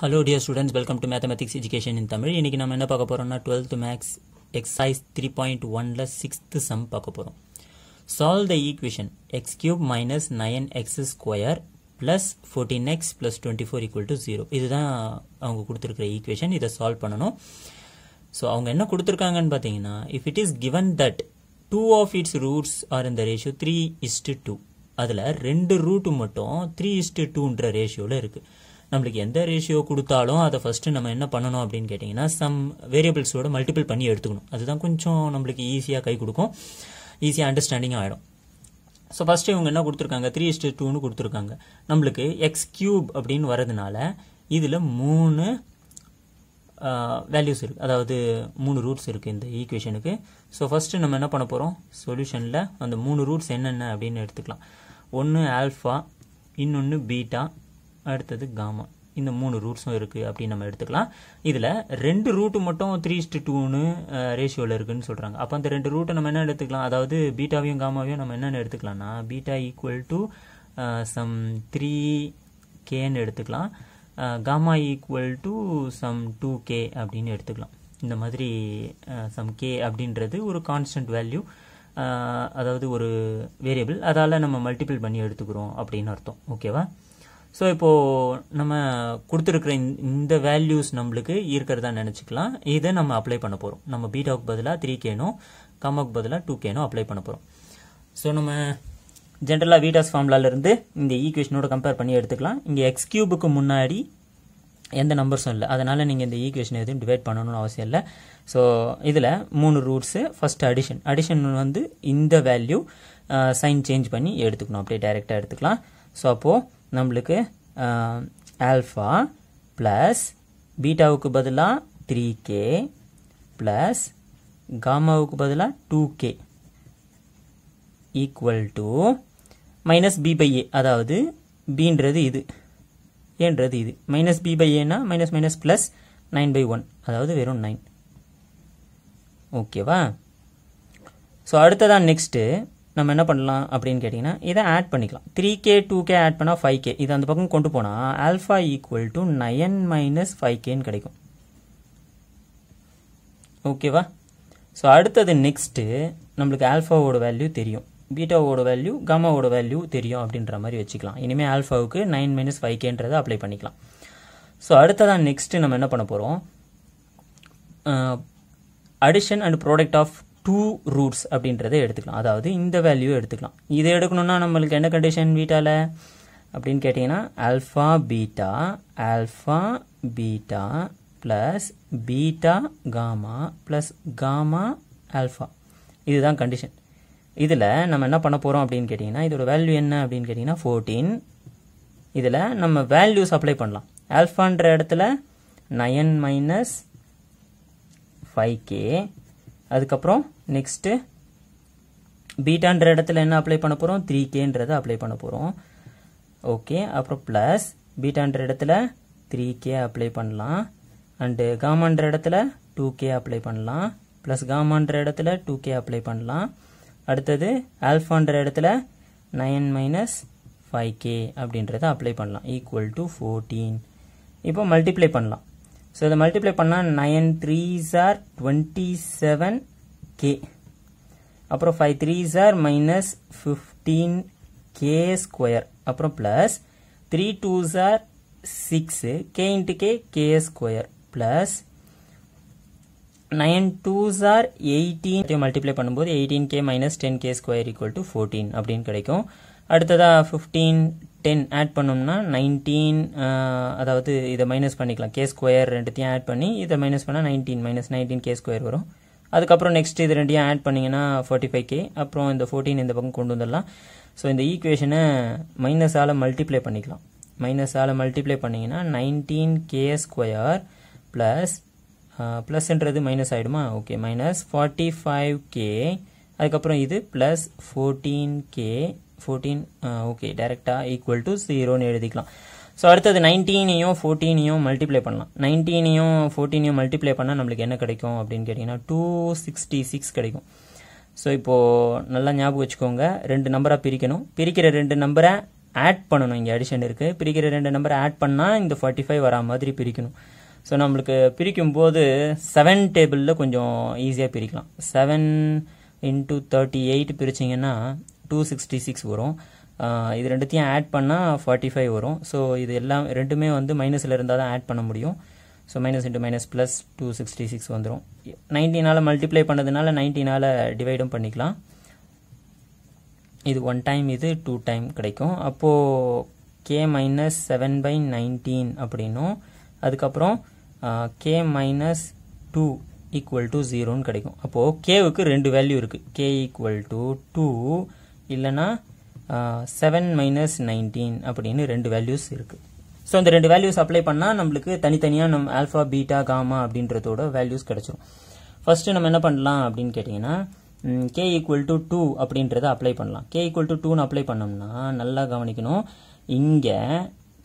hello dear students welcome to mathematics education in Tamil இன்றைக்கி நம்ம என்ன பார்க்க போகிறோம்னா twelfth maths exercise three point ஒனில் சிக்ஸ்த்து சம் பார்க்க போகிறோம் solve the equation x cube minus nine x square plus fourteen x plus twenty four equal to zero இதுதான் அவங்க கொடுத்துருக்குற ஈக்குவேஷன் இதை சால்வ் பண்ணணும் ஸோ அவங்க என்ன கொடுத்துருக்காங்கன்னு பார்த்தீங்கன்னா if it is given that two of its roots are இந்த ரேஷியோ த்ரீ இஸ்டு டூ அதில் ரெண்டு ரூட்டு மட்டும் த்ரீ இஸ்டு டூன்ற ரேஷியோவில் இருக்குது நம்மளுக்கு எந்த ரேஷியோ கொடுத்தாலும் அதை ஃபஸ்ட்டு நம்ம என்ன பண்ணணும் அப்படின்னு கேட்டிங்கன்னா சம் வேரியபிள்ஸோட மல்டிபிள் பண்ணி எடுத்துக்கணும் அதுதான் கொஞ்சம் நம்மளுக்கு ஈஸியாக கை கொடுக்கும் ஈஸியாக அண்டர்ஸ்டாண்டிங் ஆகிடும் ஸோ ஃபஸ்ட்டு இவங்க என்ன கொடுத்துருக்காங்க த்ரீ இஸ்டு டூன்னு கொடுத்துருக்காங்க நம்மளுக்கு எக்ஸ் கியூப் அப்படின்னு வரதுனால இதில் மூணு வேல்யூஸ் இருக்குது அதாவது மூணு ரூட்ஸ் இருக்குது இந்த ஈக்குவேஷனுக்கு ஸோ ஃபஸ்ட்டு நம்ம என்ன பண்ண போகிறோம் சொல்யூஷனில் அந்த மூணு ரூட்ஸ் என்னென்ன அப்படின்னு எடுத்துக்கலாம் ஒன்று ஆல்ஃபா இன்னொன்று பீட்டா அடுத்தது காமா இந்த மூணு ரூட்ஸும் இருக்குது அப்படின்னு நம்ம எடுத்துக்கலாம் இதில் ரெண்டு ரூட்டு மட்டும் த்ரீ ஸ்டு டூனு ரேஷியோவில் இருக்குதுன்னு சொல்கிறாங்க அப்போ அந்த ரெண்டு ரூட்டை நம்ம என்ன எடுத்துக்கலாம் அதாவது பீட்டாவையும் காமாவையும் நம்ம என்னென்ன எடுத்துக்கலாம்னா beta equal to some three கேன்னு எடுத்துக்கலாம் gamma equal to some two k அப்படின்னு எடுத்துக்கலாம் இந்த மாதிரி சம் கே அப்படின்றது ஒரு கான்ஸ்டன்ட் வேல்யூ அதாவது ஒரு வேரியபிள் அதால் நம்ம மல்டிபிள் பண்ணி எடுத்துக்கிறோம் அப்படின்னு அர்த்தம் ஓகேவா ஸோ இப்போது நம்ம கொடுத்துருக்குற இந்த வேல்யூஸ் நம்மளுக்கு இருக்கிறதா நினச்சிக்கலாம் இதை நம்ம அப்ளை பண்ண போகிறோம் நம்ம பீட்டாவுக்கு பதிலாக த்ரீ கேனும் கமாவுக்கு பதிலாக டூ கேனும் அப்ளை பண்ண போகிறோம் ஸோ நம்ம ஜென்ரலாக வீடாஸ் ஃபார்முலாலேருந்து இந்த ஈக்குவேஷனோட கம்பேர் பண்ணி எடுத்துக்கலாம் இங்கே எக்ஸ் கியூபுக்கு முன்னாடி எந்த நம்பர்ஸும் இல்லை அதனால் நீங்கள் இந்த ஈக்குவேஷன் எதுவும் டிவைட் பண்ணணும்னு அவசியம் இல்லை ஸோ இதில் மூணு ரூட்ஸு ஃபஸ்ட்டு அடிஷன் அடிஷன் வந்து இந்த வேல்யூ சைன் சேஞ்ச் பண்ணி எடுத்துக்கணும் அப்படியே டைரெக்டாக எடுத்துக்கலாம் ஸோ அப்போது நம்மளுக்கு ஆல்ஃபா ப்ளஸ் பீட்டாவுக்கு பதிலாக த்ரீ கே ப்ளஸ் காமாவுக்கு பதிலாக two k equal to minus b by a அதாவது பின்றது இது ஏன்றது இது மைனஸ் பி பை ஏனா minus minus plus nine by one அதாவது வெறும் நைன் ஓகேவா ஸோ அடுத்ததான் நெக்ஸ்ட்டு நம்ம என்ன பண்ணலாம் அப்படின்னு கேட்டிங்கன்னா இதை ஆட் பண்ணிக்கலாம் three k two k add பண்ணால் ஃபைவ் கே இது அந்த பக்கம் கொண்டு போனால் alpha equal to nine minus five கேன்னு கிடைக்கும் ஓகேவா ஸோ அடுத்தது நெக்ஸ்ட்டு நம்மளுக்கு ஆல்ஃபாவோட வேல்யூ தெரியும் பீட்டாவோட வேல்யூ கமாவோட வேல்யூ தெரியும் அப்படின்ற மாதிரி வச்சுக்கலாம் இனிமேல் ஆல்ஃபாவுக்கு நைன் மைனஸ் ஃபைவ் கேன்றதை அப்ளை பண்ணிக்கலாம் ஸோ அடுத்ததான் நெக்ஸ்ட்டு நம்ம என்ன பண்ண போகிறோம் addition and product of two roots அப்படின்றத எடுத்துக்கலாம் அதாவது இந்த வேல்யூ எடுத்துக்கலாம் இதை எடுக்கணும்னா நம்மளுக்கு என்ன கண்டிஷன் பீட்டாவில் அப்படின்னு கேட்டிங்கன்னா alpha beta alpha beta plus beta gamma plus gamma alpha இதுதான் கண்டிஷன் இதில் நம்ம என்ன பண்ண போகிறோம் அப்படின்னு கேட்டிங்கன்னா இதோட வேல்யூ என்ன அப்படின்னு கேட்டிங்கன்னா ஃபோர்டீன் இதில் நம்ம வேல்யூஸ் அப்ளை பண்ணலாம் ஆல்ஃபான்ற இடத்துல நயன் மைனஸ் ஃபைவ் கே அதுக்கப்புறம் நெக்ஸ்ட்டு பீட்டான்ற இடத்துல என்ன அப்ளை பண்ண போகிறோம் த்ரீ கேன்றதை அப்ளை பண்ண போகிறோம் ஓகே அப்புறம் ப்ளஸ் பீட்டான்ற இடத்துல த்ரீ கே அப்ளை பண்ணலாம் அண்டு காமான்ற இடத்துல டூ கே அப்ளை பண்ணலாம் ப்ளஸ் காமான்ற இடத்துல டூ கே அப்ளை பண்ணலாம் அடுத்தது ஆல்ஃபான்ற இடத்துல நைன் மைனஸ் ஃபைவ் கே அப்படின்றத அப்ளை பண்ணலாம் ஈக்குவல் டு ஃபோர்டீன் இப்போ மல்டிப்ளை பண்ணலாம் ஸோ இதை மல்டிப்ளை பண்ணால் நைன் த்ரீ சார் டுவெண்ட்டி செவன் கே அப்புறம் ஃபைவ் த்ரீ சார் மைனஸ் ஃபிஃப்டீன் கே ஸ்கொயர் அப்புறம் ப்ளஸ் த்ரீ டூ சார் six k into k k square plus nine two sir eighteen multiply பண்ணும்போது eighteen k minus ten k square equal to fourteen அப்படின்னு கிடைக்கும் அடுத்ததாக fifteen ten add பண்ணோம்னா nineteen அதாவது இதை minus பண்ணிக்கலாம் கே ஸ்கொயர் ரெண்டுத்தையும் ஆட் பண்ணி இதை மைனஸ் பண்ணால் nineteen minus nineteen k square வரும் அதுக்கப்புறம் நெக்ஸ்ட் இது ரெண்டையும் ஆட் பண்ணிங்கன்னா ஃபார்ட்டி ஃபைவ் கே அப்புறம் இந்த ஃபோர்டீன் இந்த பக்கம் கொண்டு வந்துடலாம் ஸோ இந்த ஈக்குவேஷனை மைனஸால் மல்டிப்ளை பண்ணிக்கலாம் மைனஸால் மல்டிப்ளை பண்ணிங்கன்னா நைன்டீன் கே ஸ்கொயர் ப்ளஸ் ப்ளஸ்ன்றது மைனஸ் ஆகிடுமா okay minus forty five k அதுக்கப்புறம் இது plus fourteen k fourteen okay டேரெக்டாக ஈக்குவல் டு ஜீரோன்னு எழுதிக்கலாம் ஸோ அடுத்தது நைன்டீனையும் ஃபோர்டீனையும் மல்டிப்ளை பண்ணலாம் நைன்டீனையும் ஃபோர்டீனையும் மல்டிப்ளை பண்ணால் நம்மளுக்கு என்ன கிடைக்கும் அப்படின்னு கேட்டிங்கன்னா டூ சிக்ஸ்டி சிக்ஸ் கிடைக்கும் ஸோ இப்போது நல்லா ஞாபகம் வச்சுக்கோங்க ரெண்டு நம்பராக பிரிக்கணும் பிரிக்கிற ரெண்டு நம்பரை ஆட் பண்ணணும் இங்கே அடிஷன் இருக்குது பிரிக்கிற ரெண்டு நம்பரை ஆட் பண்ணால் இந்த ஃபார்ட்டி ஃபைவ் வரா மாதிரி பிரிக்கணும் ஸோ நம்மளுக்கு பிரிக்கும் போது செவன் டேபிளில் கொஞ்சம் ஈஸியாக பிரிக்கலாம் செவன் இன்ட்டு தேர்ட்டி எயிட் பிரிச்சிங்கன்னா டூ சிக்ஸ்டி சிக்ஸ் வரும் இது ரெண்டுத்தையும் ஆட் பண்ணால் ஃபார்ட்டி ஃபைவ் வரும் ஸோ இது எல்லாம் ரெண்டுமே வந்து மைனஸில் இருந்தால் தான் ஆட் பண்ண முடியும் so minus into minus plus two sixty six வந்துடும் நைன்டீனால் மல்டிப்ளை பண்ணதுனால நைன்டீனால் டிவைடும் பண்ணிக்கலாம் இது ஒன் டைம் இது டூ டைம் கிடைக்கும் அப்போது k minus seven by nineteen அப்படின்னும் அதுக்கப்புறம் k minus two equal to ஜீரோன்னு கிடைக்கும் அப்போது கேவுக்கு ரெண்டு வேல்யூ இருக்குது கே ஈக்குவல் டு டூ இல்லைனா செவன் மைனஸ் நைன்டீன் அப்படின்னு ரெண்டு வேல்யூஸ் இருக்குது ஸோ இந்த ரெண்டு வேல்யூஸ் அப்ளை பண்ணால் நம்மளுக்கு தனித்தனியாக நம்ம ஆல்ஃபா பீட்டா காமா அப்படின்றதோட வேல்யூஸ் கிடச்சிரும் ஃபஸ்ட்டு நம்ம என்ன பண்ணலாம் அப்படின்னு கேட்டிங்கன்னா கே ஈக்குவல் டு டூ அப்படின்றத அப்ளை பண்ணலாம் கே ஈக்குவல் டு டூன்னு அப்ளை பண்ணோம்னா நல்லா கவனிக்கணும் இங்கே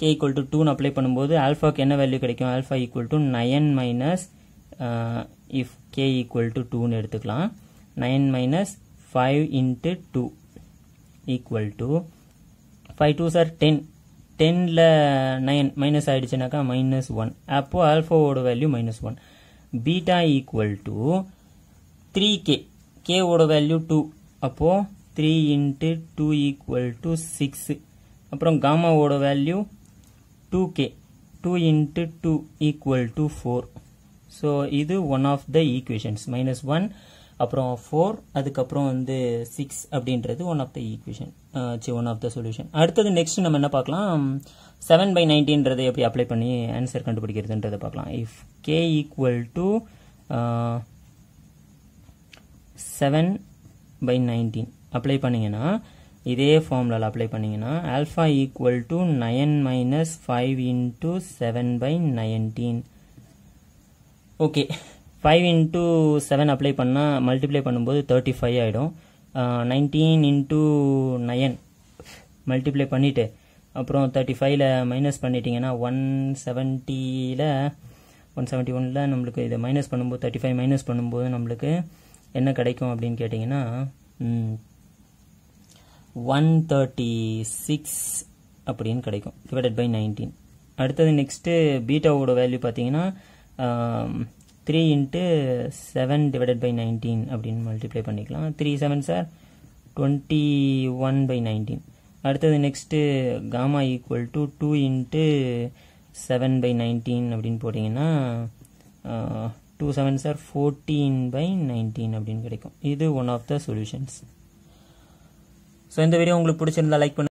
கே ஈக்குவல் டு டூன்னு அப்ளை பண்ணும்போது ஆல்ஃபாக்கு என்ன வேல்யூ கிடைக்கும் alpha equal to nine minus if K equal to டூன்னு எடுத்துக்கலாம் nine minus five into two equal to phi 2 are 10 10 la 9 minus i chanaka minus 1 Apo alpha oda value minus 1 beta equal to 3k k oda value 2 apo 3 into 2 equal to 6 apuram gamma oda value 2k 2 into 2 equal to 4 so idu one of the equations minus 1 அப்புறம் four அதுக்கப்புறம் வந்து six அப்படின்றது one of the equation c one of the solution அடுத்தது next நம்ம என்ன பார்க்கலாம் seven by நைன்டீன்றதை எப்படி apply பண்ணி ஆன்சர் கண்டுபிடிக்கிறதுன்றதை பார்க்கலாம் if K equal to seven by nineteen apply பண்ணிங்கன்னா இதே ஃபார்முலாவில் அப்ளை பண்ணிங்கன்னா alpha equal to nine minus five into seven by nineteen okay five into seven apply பண்ணால் மல்டிப்ளை பண்ணும்போது தேர்ட்டி ஃபைவ் ஆகிடும் நைன்டீன் இன்ட்டு நயன் மல்டிப்ளை பண்ணிவிட்டு அப்புறம் thirty ஃபைவ்ல மைனஸ் பண்ணிட்டீங்கன்னா ஒன் செவன்ட்டியில் ஒன் செவன்ட்டி ஒனில் நம்மளுக்கு இதை மைனஸ் பண்ணும்போது தேர்ட்டி ஃபைவ் மைனஸ் பண்ணும்போது நம்மளுக்கு என்ன கிடைக்கும் அப்படின்னு கேட்டிங்கன்னா ஒன் தேர்ட்டி சிக்ஸ் அப்படின்னு கிடைக்கும் டிவைடட் பை நைன்டீன் அடுத்தது நெக்ஸ்ட்டு பீட்டாவோட வேல்யூ பார்த்தீங்கன்னா three into seven divided by nineteen அப்படின்னு மல்டிப்ளை பண்ணிக்கலாம் த்ரீ செவன் சார் டுவெண்ட்டி ஒன் பை நைன்டீன் அடுத்தது next gamma equal to two into seven by nineteen அப்படின்னு போட்டிங்கன்னா டூ செவன் சார் ஃபோர்டீன் பை நைன்டீன் அப்படின்னு கிடைக்கும் இது one of the solutions so இந்த வீடியோ உங்களுக்கு பிடிச்சிருந்தா லைக் பண்ணு